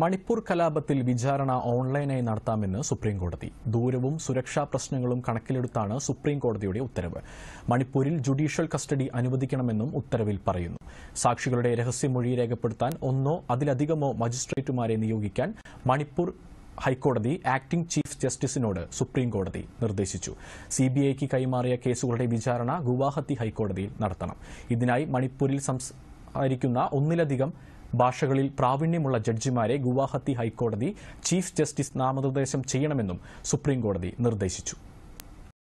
മണിപ്പൂർ കലാപത്തിൽ വിചാരണ ഓൺലൈനായി നടത്താമെന്ന് സുപ്രീം കോടതി ദൂരവും സുരക്ഷാ പ്രശ്നങ്ങളും കണക്കിലെടുത്താണ് സുപ്രീം കോടതിയുടെ ഉത്തരവ് മണിപ്പൂരിൽ ജുഡീഷ്യൽ കസ്റ്റഡി അനുവദിക്കണമെന്നും ഉത്തരവിൽ പറയുന്നു സാക്ഷികളുടെ രഹസ്യമൊഴി രേഖപ്പെടുത്താൻ ഒന്നോ അതിലധികമോ മജിസ്ട്രേറ്റുമാരെ നിയോഗിക്കാൻ മണിപ്പൂർ ഹൈക്കോടതി ആക്ടിംഗ് ചീഫ് ജസ്റ്റിസിനോട് സുപ്രീം കോടതി നിർദ്ദേശിച്ചു സി ബി ഐക്ക് കൈമാറിയ കേസുകളുടെ വിചാരണ ഗുവാഹത്തി ഹൈക്കോടതിയിൽ നടത്തണം ഇതിനായി മണിപ്പൂരിൽ സംസാരിക്കുന്ന ഒന്നിലധികം ഭാഷകളിൽ പ്രാവീണ്യമുള്ള ജഡ്ജിമാരെ ഗുവാഹത്തി ഹൈക്കോടതി ചീഫ് ജസ്റ്റിസ് നാമനിർദ്ദേശം ചെയ്യണമെന്നും സുപ്രീംകോടതി നിർദ്ദേശിച്ചു